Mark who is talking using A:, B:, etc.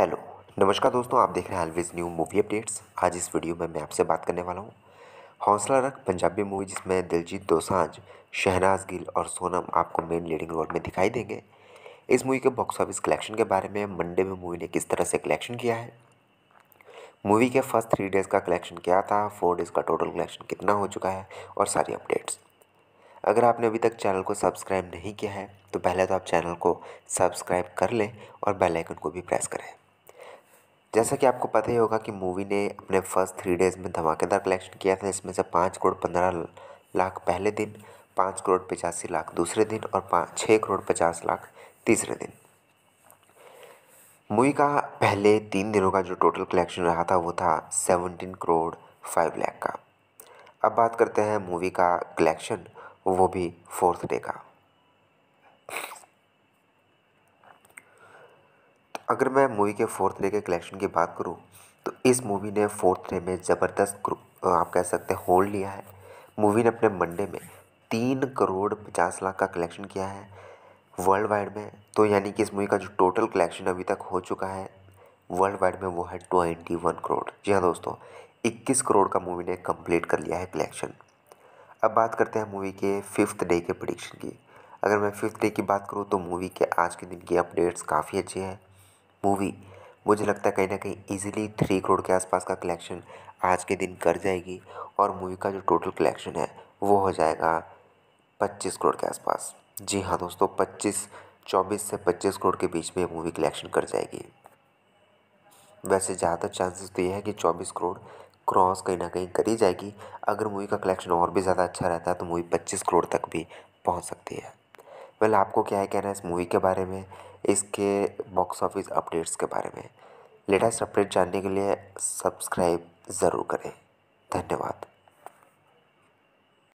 A: hello नमस्कार दोस्तों आप देख रहे हैं एलविज न्यू मूवी अपडेट्स आज इस वीडियो में मैं आपसे बात करने वाला हूँ हौसला रख पंजाबी मूवी जिसमें दिलजीत दोसांझ शहनाज गिल और सोनम आपको मेन लीडिंग रोल में दिखाई देंगे इस मूवी के बॉक्स ऑफिस कलेक्शन के बारे में मंडे में मूवी ने किस तरह से कलेक्शन किया है मूवी के फर्स्ट थ्री डेज़ का कलेक्शन क्या था फोर डेज़ का टोटल कलेक्शन कितना हो चुका है और सारी अपडेट्स अगर आपने अभी तक चैनल को सब्सक्राइब नहीं किया है तो पहले तो आप चैनल को सब्सक्राइब कर लें और बेल आइकन को भी प्रेस करें जैसा कि आपको पता ही होगा कि मूवी ने अपने फर्स्ट थ्री डेज़ में धमाकेदार कलेक्शन किया था इसमें से पाँच करोड़ पंद्रह लाख पहले दिन पाँच करोड़ पचासी लाख दूसरे दिन और पाँच छः करोड़ पचास लाख तीसरे दिन मूवी का पहले तीन दिनों का जो टोटल कलेक्शन रहा था वो था सेवनटीन करोड़ फाइव लाख का अब बात करते हैं मूवी का कलेक्शन वो भी फोर्थ डे का अगर मैं मूवी के फोर्थ डे के कलेक्शन की बात करूँ तो इस मूवी ने फोर्थ डे में ज़बरदस्त आप कह सकते हैं होल्ड लिया है मूवी ने अपने मंडे में तीन करोड़ पचास लाख का कलेक्शन किया है वर्ल्ड वाइड में तो यानी कि इस मूवी का जो टोटल कलेक्शन अभी तक हो चुका है वर्ल्ड वाइड में वो है ट्वेंटी वन करोड़ जी हाँ दोस्तों इक्कीस करोड़ का मूवी ने कंप्लीट कर लिया है कलेक्शन अब बात करते हैं मूवी के फिफ्थ डे के प्रडिक्शन की अगर मैं फिफ्थ डे की बात करूँ तो मूवी के आज के दिन की अपडेट्स काफ़ी अच्छी हैं मूवी मुझे लगता है कहीं ना कहीं ईज़िली थ्री करोड़ के आसपास का कलेक्शन आज के दिन कर जाएगी और मूवी का जो टोटल कलेक्शन है वो हो जाएगा पच्चीस करोड़ के आसपास जी हाँ दोस्तों पच्चीस चौबीस से पच्चीस करोड़ के बीच में मूवी कलेक्शन कर जाएगी वैसे ज़्यादातर चांसेस तो ये है कि चौबीस करोड़ क्रॉस कहीं ना कहीं करी जाएगी अगर मूवी का कलेक्शन और भी ज़्यादा अच्छा रहता है तो मूवी पच्चीस करोड़ तक भी पहुँच सकती है वेल आपको क्या है कहना है इस मूवी के बारे में इसके बॉक्स ऑफिस अपडेट्स के बारे में लेटेस्ट अपडेट जानने के लिए सब्सक्राइब ज़रूर करें धन्यवाद